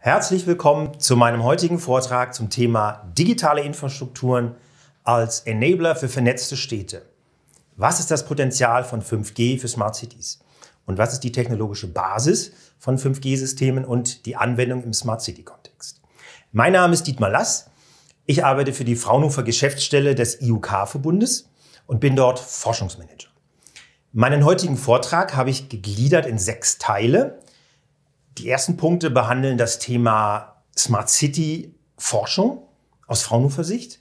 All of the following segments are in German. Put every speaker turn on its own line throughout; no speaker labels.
Herzlich willkommen zu meinem heutigen Vortrag zum Thema digitale Infrastrukturen als Enabler für vernetzte Städte. Was ist das Potenzial von 5G für Smart Cities? Und was ist die technologische Basis von 5G-Systemen und die Anwendung im Smart City-Kontext? Mein Name ist Dietmar Lass. Ich arbeite für die Fraunhofer Geschäftsstelle des IUK-Verbundes und bin dort Forschungsmanager. Meinen heutigen Vortrag habe ich gegliedert in sechs Teile die ersten Punkte behandeln das Thema Smart City Forschung aus Fraunhofer Sicht.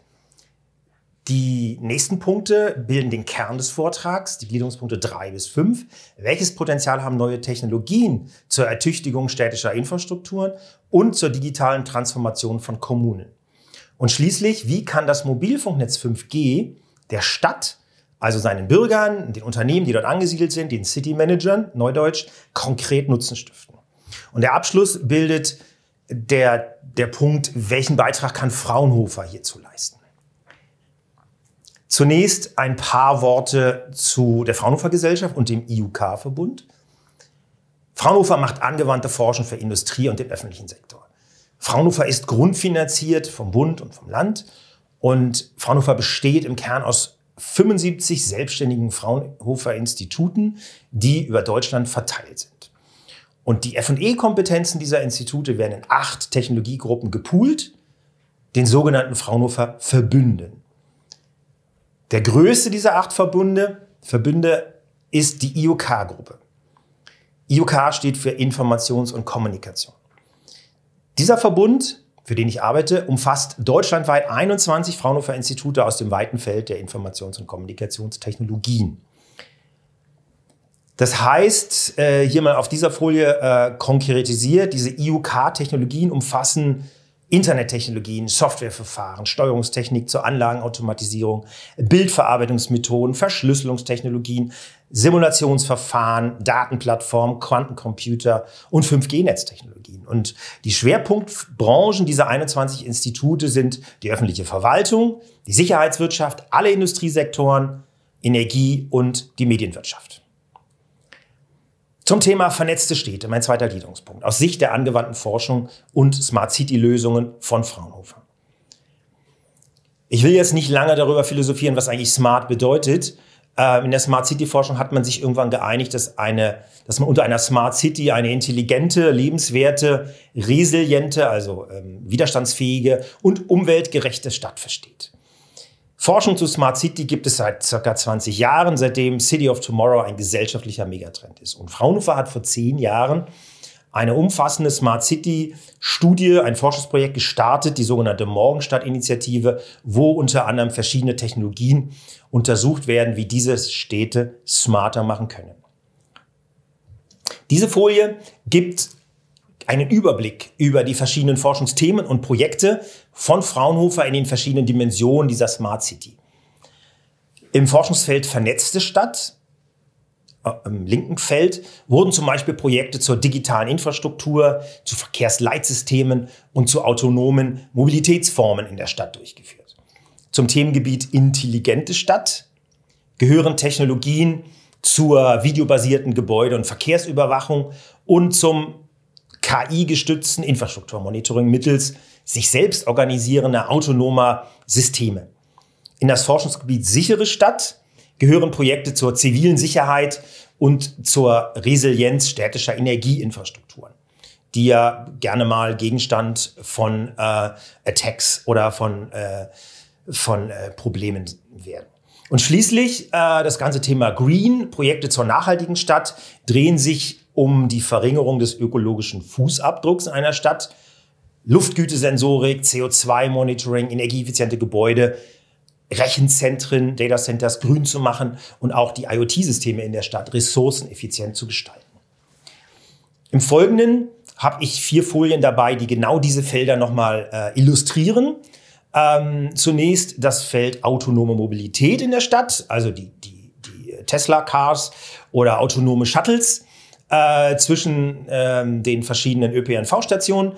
Die nächsten Punkte bilden den Kern des Vortrags, die Gliederungspunkte 3 bis 5. Welches Potenzial haben neue Technologien zur Ertüchtigung städtischer Infrastrukturen und zur digitalen Transformation von Kommunen? Und schließlich, wie kann das Mobilfunknetz 5G der Stadt, also seinen Bürgern, den Unternehmen, die dort angesiedelt sind, den City Managern, Neudeutsch, konkret Nutzen stiften? Und der Abschluss bildet der, der Punkt, welchen Beitrag kann Fraunhofer hierzu leisten? Zunächst ein paar Worte zu der Fraunhofer Gesellschaft und dem IUK-Verbund. Fraunhofer macht angewandte Forschung für Industrie und den öffentlichen Sektor. Fraunhofer ist grundfinanziert vom Bund und vom Land und Fraunhofer besteht im Kern aus 75 selbstständigen Fraunhofer Instituten, die über Deutschland verteilt sind. Und die FE-Kompetenzen dieser Institute werden in acht Technologiegruppen gepoolt, den sogenannten Fraunhofer Verbünden. Der größte dieser acht Verbünde, Verbünde ist die IOK-Gruppe. IOK steht für Informations- und Kommunikation. Dieser Verbund, für den ich arbeite, umfasst deutschlandweit 21 Fraunhofer Institute aus dem weiten Feld der Informations- und Kommunikationstechnologien. Das heißt, äh, hier mal auf dieser Folie äh, konkretisiert, diese IUK-Technologien umfassen Internettechnologien, Softwareverfahren, Steuerungstechnik zur Anlagenautomatisierung, Bildverarbeitungsmethoden, Verschlüsselungstechnologien, Simulationsverfahren, Datenplattformen, Quantencomputer und 5G-Netztechnologien. Und die Schwerpunktbranchen dieser 21 Institute sind die öffentliche Verwaltung, die Sicherheitswirtschaft, alle Industriesektoren, Energie und die Medienwirtschaft. Zum Thema vernetzte Städte, mein zweiter Gliederungspunkt, aus Sicht der angewandten Forschung und Smart City-Lösungen von Fraunhofer. Ich will jetzt nicht lange darüber philosophieren, was eigentlich smart bedeutet. Ähm, in der Smart City-Forschung hat man sich irgendwann geeinigt, dass, eine, dass man unter einer Smart City eine intelligente, lebenswerte, resiliente, also ähm, widerstandsfähige und umweltgerechte Stadt versteht. Forschung zu Smart City gibt es seit ca. 20 Jahren, seitdem City of Tomorrow ein gesellschaftlicher Megatrend ist. Und Fraunhofer hat vor zehn Jahren eine umfassende Smart City-Studie, ein Forschungsprojekt gestartet, die sogenannte Morgenstadt-Initiative, wo unter anderem verschiedene Technologien untersucht werden, wie diese Städte smarter machen können. Diese Folie gibt einen Überblick über die verschiedenen Forschungsthemen und Projekte von Fraunhofer in den verschiedenen Dimensionen dieser Smart City. Im Forschungsfeld vernetzte Stadt, äh, im linken Feld, wurden zum Beispiel Projekte zur digitalen Infrastruktur, zu Verkehrsleitsystemen und zu autonomen Mobilitätsformen in der Stadt durchgeführt. Zum Themengebiet intelligente Stadt gehören Technologien zur videobasierten Gebäude- und Verkehrsüberwachung und zum KI-gestützten Infrastrukturmonitoring mittels sich selbst organisierender autonomer Systeme. In das Forschungsgebiet sichere Stadt gehören Projekte zur zivilen Sicherheit und zur Resilienz städtischer Energieinfrastrukturen, die ja gerne mal Gegenstand von äh, Attacks oder von, äh, von äh, Problemen werden. Und schließlich äh, das ganze Thema Green, Projekte zur nachhaltigen Stadt, drehen sich um die Verringerung des ökologischen Fußabdrucks einer Stadt, Luftgütesensorik, CO2-Monitoring, energieeffiziente Gebäude, Rechenzentren, Data Centers grün zu machen und auch die IoT-Systeme in der Stadt ressourceneffizient zu gestalten. Im Folgenden habe ich vier Folien dabei, die genau diese Felder nochmal äh, illustrieren. Ähm, zunächst das Feld autonome Mobilität in der Stadt, also die, die, die Tesla-Cars oder autonome Shuttles äh, zwischen ähm, den verschiedenen ÖPNV-Stationen.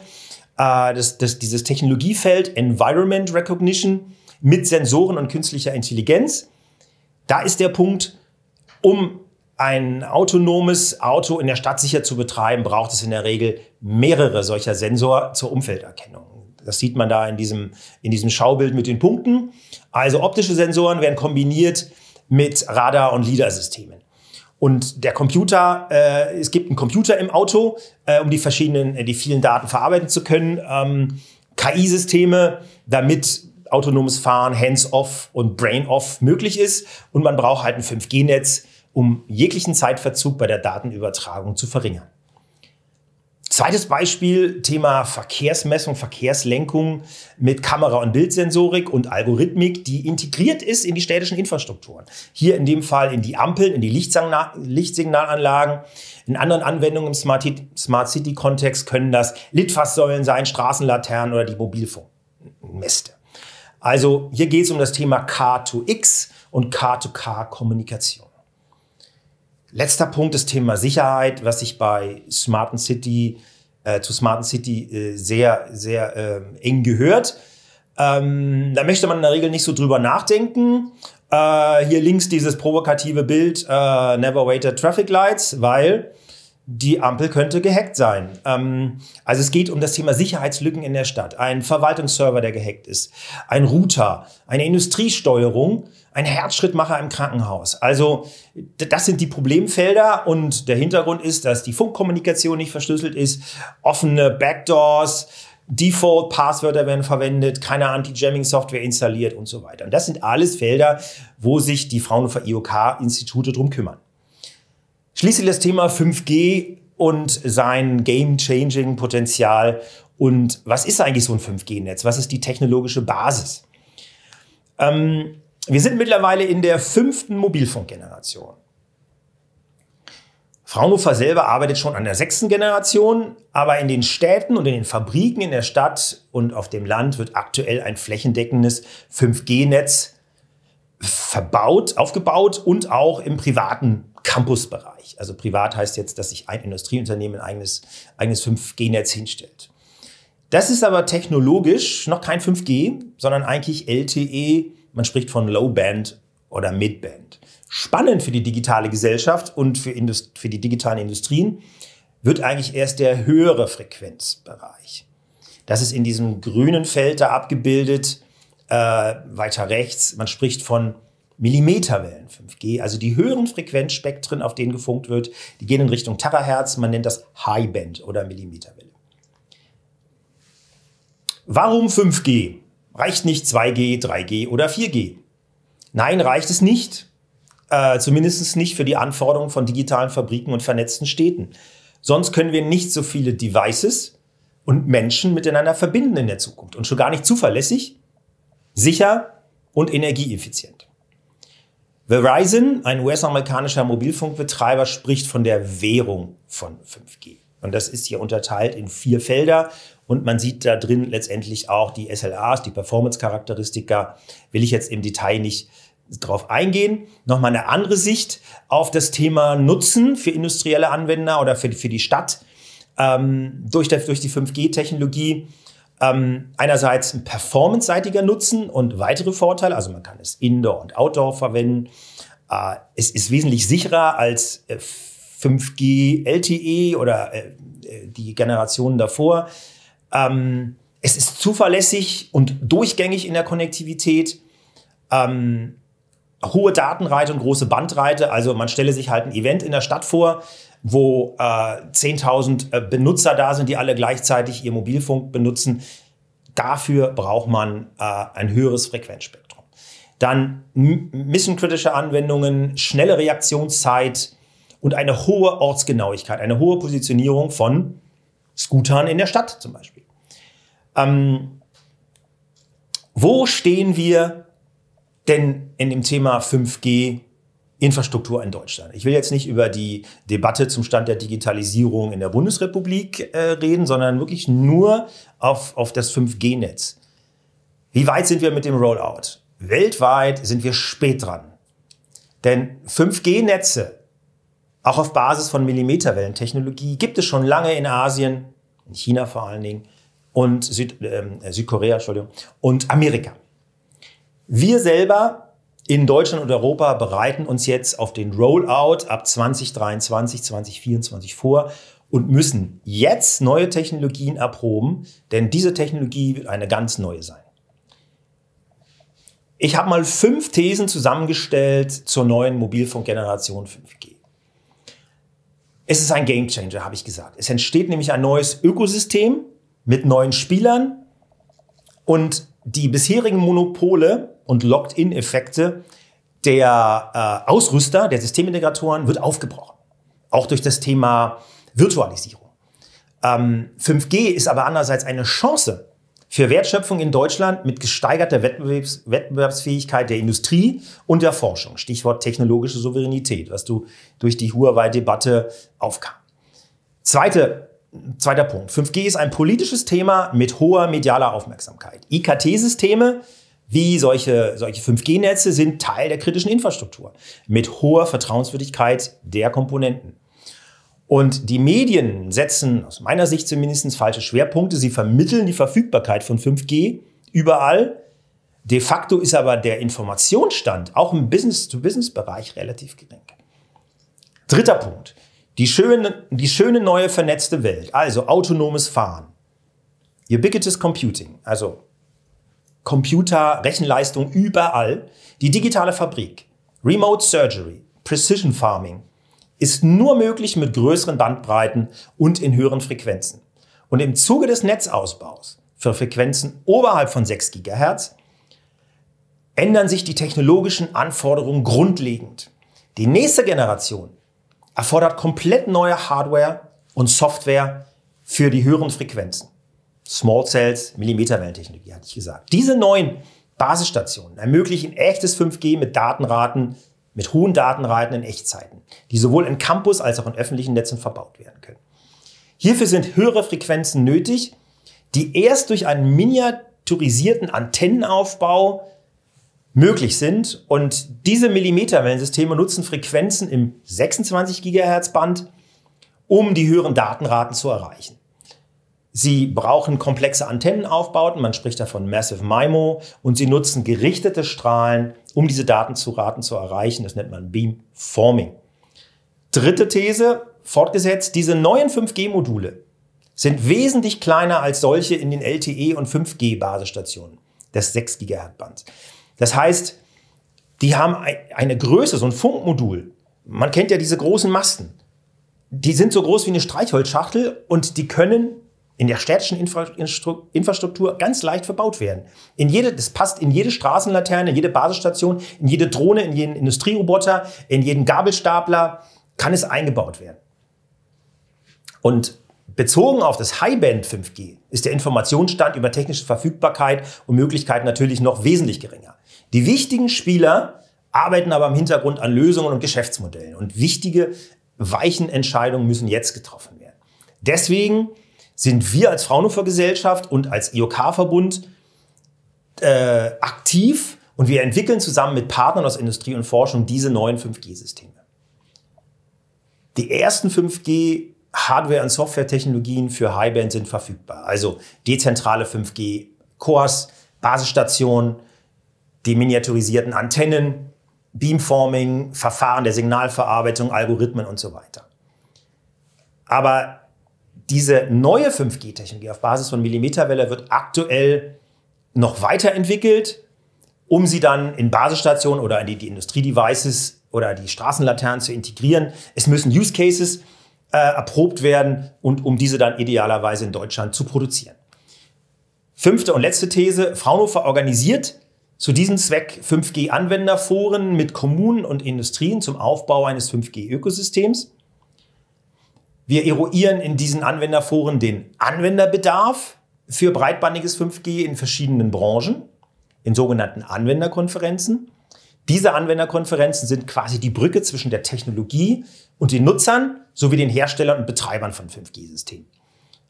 Äh, das, das, dieses Technologiefeld Environment Recognition mit Sensoren und künstlicher Intelligenz. Da ist der Punkt, um ein autonomes Auto in der Stadt sicher zu betreiben, braucht es in der Regel mehrere solcher Sensoren zur Umfelderkennung. Das sieht man da in diesem, in diesem Schaubild mit den Punkten. Also optische Sensoren werden kombiniert mit Radar- und LIDAR-Systemen. Und der Computer, äh, es gibt einen Computer im Auto, äh, um die verschiedenen, äh, die vielen Daten verarbeiten zu können. Ähm, KI-Systeme, damit autonomes Fahren, Hands-off und Brain-off möglich ist. Und man braucht halt ein 5G-Netz, um jeglichen Zeitverzug bei der Datenübertragung zu verringern. Zweites Beispiel, Thema Verkehrsmessung, Verkehrslenkung mit Kamera- und Bildsensorik und Algorithmik, die integriert ist in die städtischen Infrastrukturen. Hier in dem Fall in die Ampeln, in die Lichtsignalanlagen. In anderen Anwendungen im Smart City-Kontext können das Litfaßsäulen sein, Straßenlaternen oder die Mobilfunkmäste. Also hier geht es um das Thema K2X und K2K-Kommunikation. Letzter Punkt das Thema Sicherheit, was ich bei Smarten City äh, zu Smarten City äh, sehr, sehr äh, eng gehört. Ähm, da möchte man in der Regel nicht so drüber nachdenken. Äh, hier links dieses provokative Bild äh, Never Waited Traffic Lights, weil die Ampel könnte gehackt sein. Ähm, also es geht um das Thema Sicherheitslücken in der Stadt, ein Verwaltungsserver, der gehackt ist, ein Router, eine Industriesteuerung, ein Herzschrittmacher im Krankenhaus. Also das sind die Problemfelder und der Hintergrund ist, dass die Funkkommunikation nicht verschlüsselt ist, offene Backdoors, Default-Passwörter werden verwendet, keine Anti-Jamming-Software installiert und so weiter. Und das sind alles Felder, wo sich die Fraunhofer IOK-Institute drum kümmern. Schließlich das Thema 5G und sein Game-Changing-Potenzial. Und was ist eigentlich so ein 5G-Netz? Was ist die technologische Basis? Ähm, wir sind mittlerweile in der fünften Mobilfunkgeneration. Fraunhofer selber arbeitet schon an der sechsten Generation, aber in den Städten und in den Fabriken in der Stadt und auf dem Land wird aktuell ein flächendeckendes 5G-Netz verbaut, aufgebaut und auch im privaten Campusbereich. Also privat heißt jetzt, dass sich ein Industrieunternehmen ein eigenes, eigenes 5G-Netz hinstellt. Das ist aber technologisch noch kein 5G, sondern eigentlich LTE. Man spricht von Low Band oder Mid Band. Spannend für die digitale Gesellschaft und für, Indust für die digitalen Industrien wird eigentlich erst der höhere Frequenzbereich. Das ist in diesem grünen Feld da abgebildet, äh, weiter rechts. Man spricht von Millimeterwellen 5G, also die höheren Frequenzspektren, auf denen gefunkt wird, die gehen in Richtung Terahertz, man nennt das High Band oder Millimeterwelle. Warum 5G? Reicht nicht 2G, 3G oder 4G? Nein, reicht es nicht. Äh, zumindest nicht für die Anforderungen von digitalen Fabriken und vernetzten Städten. Sonst können wir nicht so viele Devices und Menschen miteinander verbinden in der Zukunft und schon gar nicht zuverlässig, sicher und energieeffizient. Verizon, ein US-amerikanischer Mobilfunkbetreiber, spricht von der Währung von 5G. Und das ist hier unterteilt in vier Felder. Und man sieht da drin letztendlich auch die SLAs, die Performance-Charakteristika. Will ich jetzt im Detail nicht drauf eingehen. Nochmal eine andere Sicht auf das Thema Nutzen für industrielle Anwender oder für, für die Stadt ähm, durch, der, durch die 5G-Technologie. Ähm, einerseits ein performanceseitiger Nutzen und weitere Vorteile, also man kann es Indoor und Outdoor verwenden. Äh, es ist wesentlich sicherer als äh, 5G LTE oder äh, äh, die Generationen davor. Ähm, es ist zuverlässig und durchgängig in der Konnektivität. Ähm, hohe Datenreite und große Bandbreite. Also man stelle sich halt ein Event in der Stadt vor, wo äh, 10.000 äh, Benutzer da sind, die alle gleichzeitig ihr Mobilfunk benutzen. Dafür braucht man äh, ein höheres Frequenzspektrum. Dann missionkritische Anwendungen, schnelle Reaktionszeit und eine hohe Ortsgenauigkeit, eine hohe Positionierung von Scootern in der Stadt zum Beispiel. Ähm, wo stehen wir denn in dem Thema 5G Infrastruktur in Deutschland. Ich will jetzt nicht über die Debatte zum Stand der Digitalisierung in der Bundesrepublik äh, reden, sondern wirklich nur auf, auf das 5G-Netz. Wie weit sind wir mit dem Rollout? Weltweit sind wir spät dran. Denn 5G-Netze, auch auf Basis von Millimeterwellentechnologie, gibt es schon lange in Asien, in China vor allen Dingen, und Süd, äh, Südkorea, Entschuldigung, und Amerika. Wir selber in Deutschland und Europa bereiten uns jetzt auf den Rollout ab 2023, 2024 vor und müssen jetzt neue Technologien erproben, denn diese Technologie wird eine ganz neue sein. Ich habe mal fünf Thesen zusammengestellt zur neuen Mobilfunkgeneration 5G. Es ist ein Game Changer, habe ich gesagt. Es entsteht nämlich ein neues Ökosystem mit neuen Spielern und die bisherigen Monopole und Locked-in-Effekte der äh, Ausrüster, der Systemintegratoren wird aufgebrochen. Auch durch das Thema Virtualisierung. Ähm, 5G ist aber andererseits eine Chance für Wertschöpfung in Deutschland mit gesteigerter Wettbewerbs Wettbewerbsfähigkeit der Industrie und der Forschung. Stichwort technologische Souveränität, was du durch die Huawei-Debatte aufkam. Zweite, zweiter Punkt. 5G ist ein politisches Thema mit hoher medialer Aufmerksamkeit. IKT-Systeme wie solche, solche 5G-Netze sind Teil der kritischen Infrastruktur mit hoher Vertrauenswürdigkeit der Komponenten. Und die Medien setzen aus meiner Sicht zumindest falsche Schwerpunkte. Sie vermitteln die Verfügbarkeit von 5G überall. De facto ist aber der Informationsstand auch im Business-to-Business-Bereich relativ gering. Dritter Punkt. Die schöne, die schöne neue vernetzte Welt, also autonomes Fahren, ubiquitous Computing, also Computer, Rechenleistung überall. Die digitale Fabrik, Remote Surgery, Precision Farming ist nur möglich mit größeren Bandbreiten und in höheren Frequenzen. Und im Zuge des Netzausbaus für Frequenzen oberhalb von 6 GHz ändern sich die technologischen Anforderungen grundlegend. Die nächste Generation erfordert komplett neue Hardware und Software für die höheren Frequenzen. Small Cells Millimeterwellentechnologie, hatte ich gesagt. Diese neuen Basisstationen ermöglichen echtes 5G mit Datenraten, mit hohen Datenraten in Echtzeiten, die sowohl in Campus als auch in öffentlichen Netzen verbaut werden können. Hierfür sind höhere Frequenzen nötig, die erst durch einen miniaturisierten Antennenaufbau möglich sind. Und diese Millimeterwellensysteme nutzen Frequenzen im 26 Gigahertz Band, um die höheren Datenraten zu erreichen. Sie brauchen komplexe Antennenaufbauten, man spricht davon Massive MIMO, und sie nutzen gerichtete Strahlen, um diese Datenzuraten zu erreichen. Das nennt man Beamforming. Dritte These, fortgesetzt, diese neuen 5G-Module sind wesentlich kleiner als solche in den LTE- und 5G-Basestationen des 6 GHz-Bands. Das heißt, die haben eine Größe, so ein Funkmodul. Man kennt ja diese großen Masten. Die sind so groß wie eine Streichholzschachtel und die können in der städtischen Infrastruktur ganz leicht verbaut werden. In jede, das passt in jede Straßenlaterne, in jede Basisstation, in jede Drohne, in jeden Industrieroboter, in jeden Gabelstapler kann es eingebaut werden. Und bezogen auf das Highband 5G ist der Informationsstand über technische Verfügbarkeit und Möglichkeiten natürlich noch wesentlich geringer. Die wichtigen Spieler arbeiten aber im Hintergrund an Lösungen und Geschäftsmodellen und wichtige Weichenentscheidungen müssen jetzt getroffen werden. Deswegen sind wir als Fraunhofer-Gesellschaft und als IOK-Verbund äh, aktiv und wir entwickeln zusammen mit Partnern aus Industrie und Forschung diese neuen 5G-Systeme. Die ersten 5G Hardware- und Softwaretechnologien für Highband sind verfügbar. Also dezentrale 5G, Cores, Basisstationen, die miniaturisierten Antennen, Beamforming, Verfahren der Signalverarbeitung, Algorithmen und so weiter. Aber diese neue 5G-Technologie auf Basis von Millimeterwelle wird aktuell noch weiterentwickelt, um sie dann in Basisstationen oder in die, die Industriedevices oder die Straßenlaternen zu integrieren. Es müssen Use Cases äh, erprobt werden und um diese dann idealerweise in Deutschland zu produzieren. Fünfte und letzte These. Fraunhofer organisiert zu diesem Zweck 5G-Anwenderforen mit Kommunen und Industrien zum Aufbau eines 5G-Ökosystems. Wir eruieren in diesen Anwenderforen den Anwenderbedarf für breitbandiges 5G in verschiedenen Branchen, in sogenannten Anwenderkonferenzen. Diese Anwenderkonferenzen sind quasi die Brücke zwischen der Technologie und den Nutzern sowie den Herstellern und Betreibern von 5G-Systemen.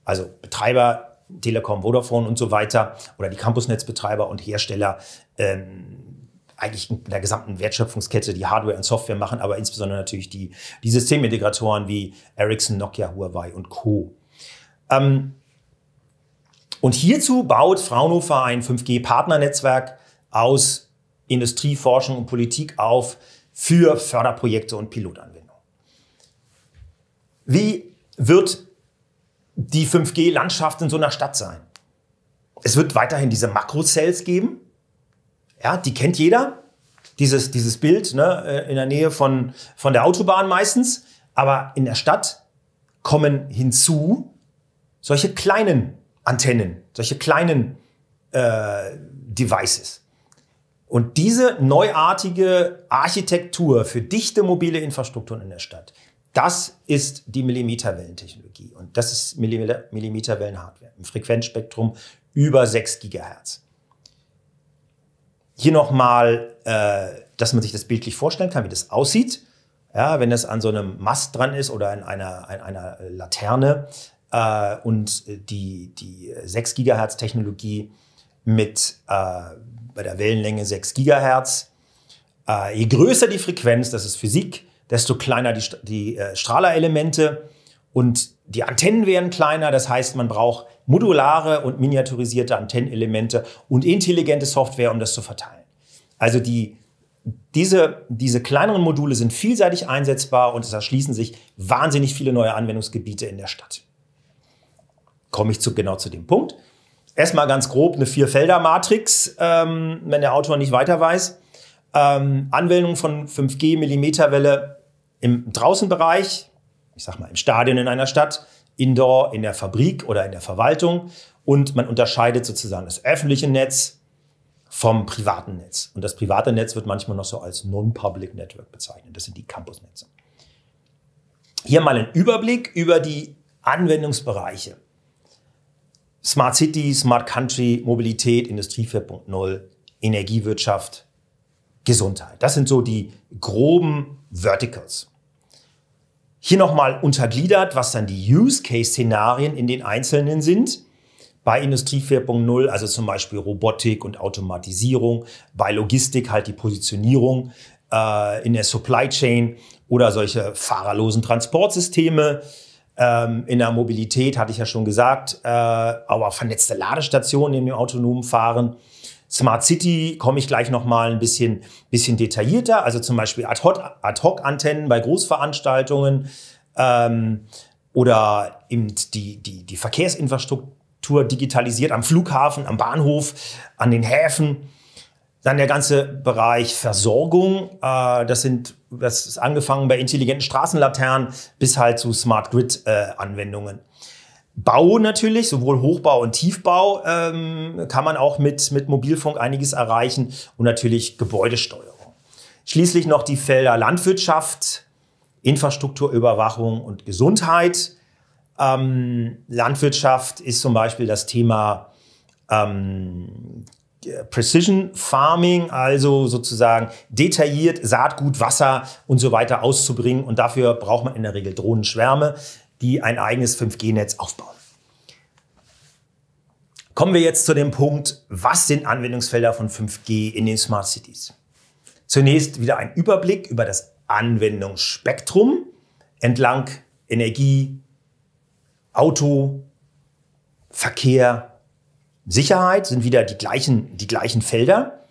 Also Betreiber, Telekom, Vodafone und so weiter oder die Campusnetzbetreiber und Hersteller ähm, eigentlich in der gesamten Wertschöpfungskette die Hardware und Software machen, aber insbesondere natürlich die, die Systemintegratoren wie Ericsson, Nokia, Huawei und Co. Ähm, und hierzu baut Fraunhofer ein 5G-Partnernetzwerk aus Industrie, Forschung und Politik auf für Förderprojekte und Pilotanwendungen. Wie wird die 5G-Landschaft in so einer Stadt sein? Es wird weiterhin diese Makrocells geben, ja, die kennt jeder, dieses, dieses Bild ne, äh, in der Nähe von, von der Autobahn meistens. Aber in der Stadt kommen hinzu solche kleinen Antennen, solche kleinen äh, Devices. Und diese neuartige Architektur für dichte mobile Infrastrukturen in der Stadt, das ist die Millimeterwellentechnologie. Und das ist Millimeterwellenhardware im Frequenzspektrum über 6 Gigahertz. Hier nochmal, äh, dass man sich das bildlich vorstellen kann, wie das aussieht. Ja, wenn das an so einem Mast dran ist oder an einer, an einer Laterne äh, und die, die 6 ghz Technologie mit äh, bei der Wellenlänge 6 GHz. Äh, je größer die Frequenz, das ist Physik, desto kleiner die, die äh, Strahlerelemente und die Antennen werden kleiner. Das heißt, man braucht modulare und miniaturisierte Antennenelemente und intelligente Software, um das zu verteilen. Also die, diese, diese kleineren Module sind vielseitig einsetzbar und es erschließen sich wahnsinnig viele neue Anwendungsgebiete in der Stadt. Komme ich zu, genau zu dem Punkt. Erstmal ganz grob eine Vierfelder-Matrix, ähm, wenn der Autor nicht weiter weiß. Ähm, Anwendung von 5G Millimeterwelle im Draußenbereich, ich sag mal im Stadion in einer Stadt, Indoor in der Fabrik oder in der Verwaltung. Und man unterscheidet sozusagen das öffentliche Netz vom privaten Netz. Und das private Netz wird manchmal noch so als Non-Public Network bezeichnet. Das sind die Campusnetze. Hier mal ein Überblick über die Anwendungsbereiche. Smart City, Smart Country, Mobilität, Industrie 4.0, Energiewirtschaft, Gesundheit. Das sind so die groben Verticals. Hier nochmal untergliedert, was dann die Use-Case-Szenarien in den einzelnen sind. Bei Industrie 4.0, also zum Beispiel Robotik und Automatisierung, bei Logistik halt die Positionierung äh, in der Supply Chain oder solche fahrerlosen Transportsysteme. Ähm, in der Mobilität hatte ich ja schon gesagt, äh, aber vernetzte Ladestationen in dem autonomen Fahren. Smart City komme ich gleich nochmal ein bisschen, bisschen detaillierter, also zum Beispiel Ad-Hoc-Antennen bei Großveranstaltungen ähm, oder eben die, die, die Verkehrsinfrastruktur digitalisiert am Flughafen, am Bahnhof, an den Häfen. Dann der ganze Bereich Versorgung. Äh, das sind, das ist angefangen bei intelligenten Straßenlaternen bis halt zu Smart Grid äh, Anwendungen. Bau natürlich, sowohl Hochbau und Tiefbau, ähm, kann man auch mit, mit Mobilfunk einiges erreichen und natürlich Gebäudesteuerung. Schließlich noch die Felder Landwirtschaft, Infrastrukturüberwachung und Gesundheit. Ähm, Landwirtschaft ist zum Beispiel das Thema ähm, Precision Farming, also sozusagen detailliert Saatgut, Wasser und so weiter auszubringen. Und dafür braucht man in der Regel Drohnenschwärme die ein eigenes 5G-Netz aufbauen. Kommen wir jetzt zu dem Punkt, was sind Anwendungsfelder von 5G in den Smart Cities? Zunächst wieder ein Überblick über das Anwendungsspektrum entlang Energie, Auto, Verkehr, Sicherheit sind wieder die gleichen, die gleichen Felder.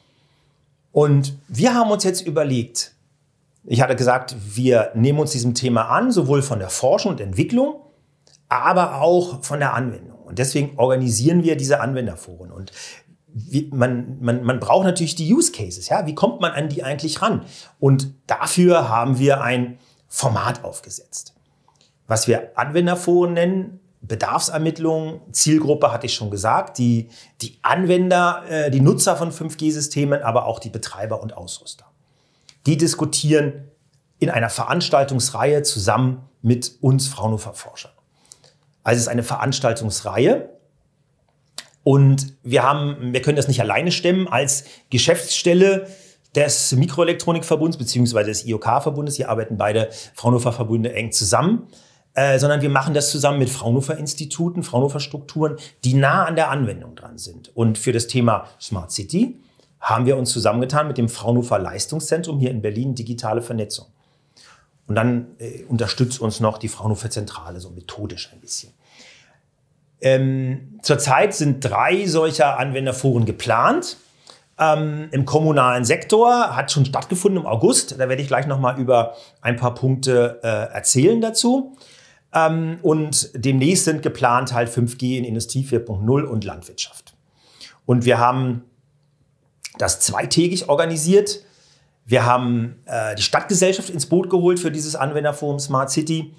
Und wir haben uns jetzt überlegt, ich hatte gesagt, wir nehmen uns diesem Thema an, sowohl von der Forschung und Entwicklung, aber auch von der Anwendung. Und deswegen organisieren wir diese Anwenderforen. Und wie, man, man, man braucht natürlich die Use Cases. Ja? Wie kommt man an die eigentlich ran? Und dafür haben wir ein Format aufgesetzt, was wir Anwenderforen nennen. Bedarfsermittlung, Zielgruppe hatte ich schon gesagt, die, die Anwender, äh, die Nutzer von 5G-Systemen, aber auch die Betreiber und Ausrüster. Die diskutieren in einer Veranstaltungsreihe zusammen mit uns Fraunhofer-Forschern. Also es ist eine Veranstaltungsreihe, und wir haben, wir können das nicht alleine stemmen. Als Geschäftsstelle des Mikroelektronikverbunds bzw. des IOK-Verbundes, hier arbeiten beide Fraunhofer-Verbünde eng zusammen, äh, sondern wir machen das zusammen mit Fraunhofer-Instituten, Fraunhofer-Strukturen, die nah an der Anwendung dran sind. Und für das Thema Smart City haben wir uns zusammengetan mit dem Fraunhofer Leistungszentrum hier in Berlin Digitale Vernetzung. Und dann äh, unterstützt uns noch die Fraunhofer Zentrale so methodisch ein bisschen. Ähm, zurzeit sind drei solcher Anwenderforen geplant. Ähm, Im kommunalen Sektor hat schon stattgefunden im August. Da werde ich gleich nochmal über ein paar Punkte äh, erzählen dazu. Ähm, und demnächst sind geplant halt 5G in Industrie 4.0 und Landwirtschaft. Und wir haben das zweitägig organisiert. Wir haben äh, die Stadtgesellschaft ins Boot geholt für dieses Anwenderforum Smart City.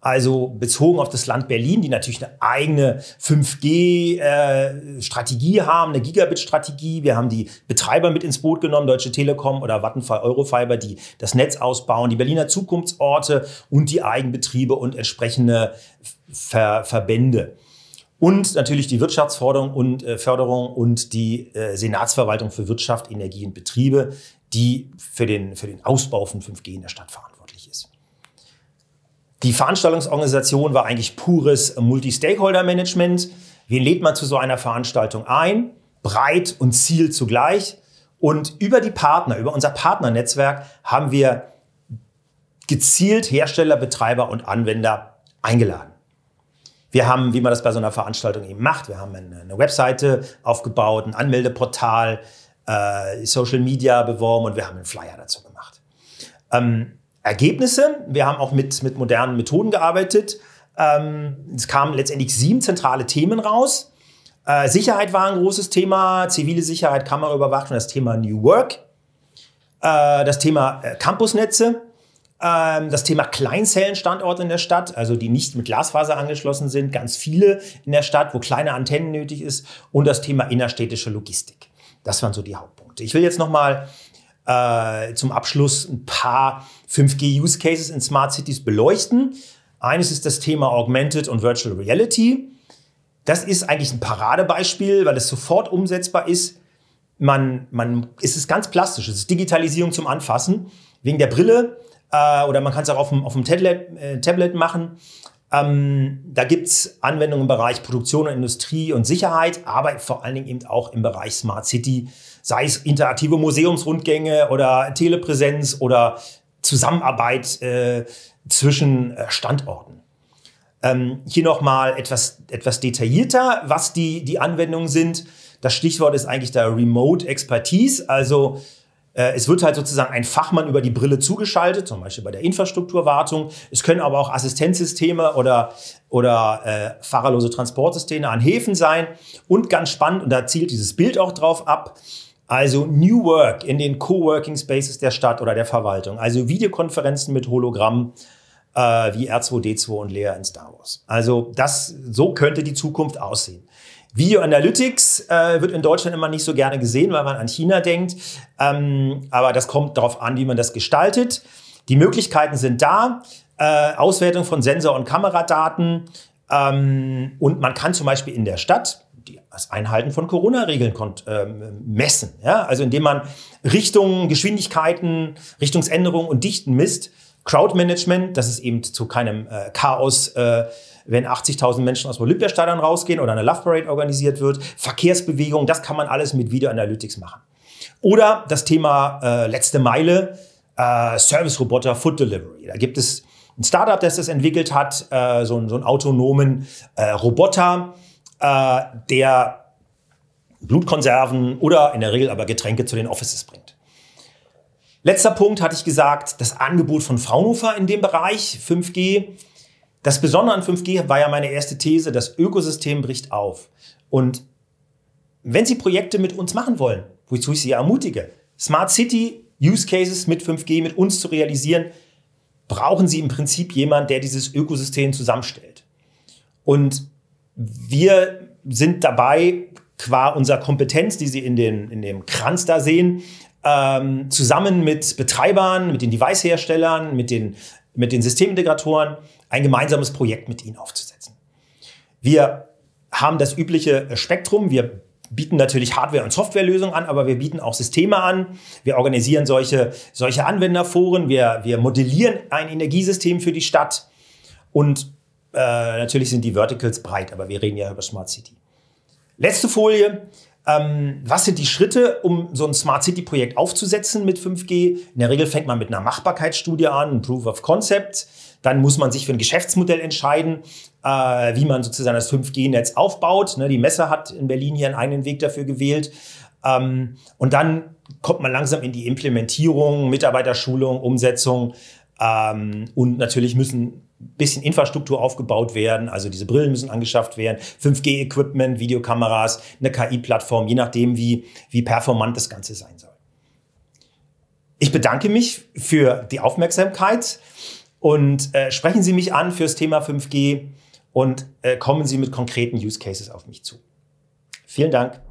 Also bezogen auf das Land Berlin, die natürlich eine eigene 5G-Strategie äh, haben, eine Gigabit-Strategie. Wir haben die Betreiber mit ins Boot genommen, Deutsche Telekom oder Vattenfall Eurofiber, die das Netz ausbauen, die Berliner Zukunftsorte und die Eigenbetriebe und entsprechende Ver Verbände. Und natürlich die Wirtschaftsförderung und äh, Förderung und die äh, Senatsverwaltung für Wirtschaft, Energie und Betriebe, die für den, für den Ausbau von 5G in der Stadt verantwortlich ist. Die Veranstaltungsorganisation war eigentlich pures Multi-Stakeholder-Management. Wen lädt man zu so einer Veranstaltung ein? Breit und Ziel zugleich. Und über die Partner, über unser Partnernetzwerk haben wir gezielt Hersteller, Betreiber und Anwender eingeladen. Wir haben, wie man das bei so einer Veranstaltung eben macht, wir haben eine, Webseite aufgebaut, ein Anmeldeportal, äh, Social Media beworben und wir haben einen Flyer dazu gemacht. Ähm, Ergebnisse, wir haben auch mit, mit modernen Methoden gearbeitet. Ähm, es kamen letztendlich sieben zentrale Themen raus. Äh, Sicherheit war ein großes Thema, zivile Sicherheit, Kameraüberwachung, das Thema New Work, äh, das Thema äh, Campusnetze ähm, das Thema Kleinzellenstandorte in der Stadt, also die nicht mit Glasfaser angeschlossen sind, ganz viele in der Stadt, wo kleine Antennen nötig ist, und das Thema innerstädtische Logistik. Das waren so die Hauptpunkte. Ich will jetzt nochmal äh, zum Abschluss ein paar 5G-Use-Cases in Smart Cities beleuchten. Eines ist das Thema Augmented und Virtual Reality. Das ist eigentlich ein Paradebeispiel, weil es sofort umsetzbar ist. Man, man, es ist ganz plastisch, es ist Digitalisierung zum Anfassen. Wegen der Brille äh, oder man kann es auch auf dem, auf dem Tablet, äh, Tablet machen. Ähm, da es Anwendungen im Bereich Produktion und Industrie und Sicherheit, aber vor allen Dingen eben auch im Bereich Smart City, sei es interaktive Museumsrundgänge oder Telepräsenz oder Zusammenarbeit äh, zwischen äh, Standorten. Ähm, hier nochmal etwas, etwas detaillierter, was die, die Anwendungen sind. Das Stichwort ist eigentlich der Remote Expertise, also äh, es wird halt sozusagen ein Fachmann über die Brille zugeschaltet, zum Beispiel bei der Infrastrukturwartung. Es können aber auch Assistenzsysteme oder, oder äh, fahrerlose Transportsysteme an Häfen sein. Und ganz spannend, und da zielt dieses Bild auch drauf ab, also New Work in den Coworking Spaces der Stadt oder der Verwaltung. Also Videokonferenzen mit Hologramm äh, wie R2D2 und Lea in Star Wars. Also das, so könnte die Zukunft aussehen. Video Analytics äh, wird in Deutschland immer nicht so gerne gesehen, weil man an China denkt. Ähm, aber das kommt darauf an, wie man das gestaltet. Die Möglichkeiten sind da. Äh, Auswertung von Sensor- und Kameradaten. Ähm, und man kann zum Beispiel in der Stadt das Einhalten von Corona-Regeln ähm, messen. Ja? Also indem man Richtungen, Geschwindigkeiten, Richtungsänderungen und Dichten misst Crowdmanagement, dass es eben zu keinem äh, Chaos äh, wenn 80.000 Menschen aus dem Olympiastadion rausgehen oder eine Love Parade organisiert wird, Verkehrsbewegung, das kann man alles mit Video Analytics machen. Oder das Thema äh, letzte Meile, äh, Service-Roboter, Food Delivery. Da gibt es ein Startup, das das entwickelt hat, äh, so, einen, so einen autonomen äh, Roboter, äh, der Blutkonserven oder in der Regel aber Getränke zu den Offices bringt. Letzter Punkt hatte ich gesagt, das Angebot von Fraunhofer in dem Bereich 5G. Das Besondere an 5G war ja meine erste These, das Ökosystem bricht auf. Und wenn Sie Projekte mit uns machen wollen, wozu ich Sie ermutige, Smart City Use Cases mit 5G mit uns zu realisieren, brauchen Sie im Prinzip jemanden, der dieses Ökosystem zusammenstellt. Und wir sind dabei, qua unserer Kompetenz, die Sie in, den, in dem Kranz da sehen, ähm, zusammen mit Betreibern, mit den Device-Herstellern, mit den, mit den Systemintegratoren ein gemeinsames Projekt mit ihnen aufzusetzen. Wir haben das übliche Spektrum. Wir bieten natürlich Hardware- und Softwarelösungen an, aber wir bieten auch Systeme an. Wir organisieren solche, solche Anwenderforen. Wir, wir modellieren ein Energiesystem für die Stadt. Und äh, natürlich sind die Verticals breit, aber wir reden ja über Smart City. Letzte Folie. Ähm, was sind die Schritte, um so ein Smart City Projekt aufzusetzen mit 5G? In der Regel fängt man mit einer Machbarkeitsstudie an, ein Proof of Concept. Dann muss man sich für ein Geschäftsmodell entscheiden, äh, wie man sozusagen das 5G-Netz aufbaut. Ne, die Messe hat in Berlin hier einen eigenen Weg dafür gewählt. Ähm, und dann kommt man langsam in die Implementierung, Mitarbeiterschulung, Umsetzung. Ähm, und natürlich müssen bisschen Infrastruktur aufgebaut werden, also diese Brillen müssen angeschafft werden, 5G-Equipment, Videokameras, eine KI-Plattform, je nachdem, wie, wie performant das Ganze sein soll. Ich bedanke mich für die Aufmerksamkeit und äh, sprechen Sie mich an fürs Thema 5G und äh, kommen Sie mit konkreten Use Cases auf mich zu. Vielen Dank.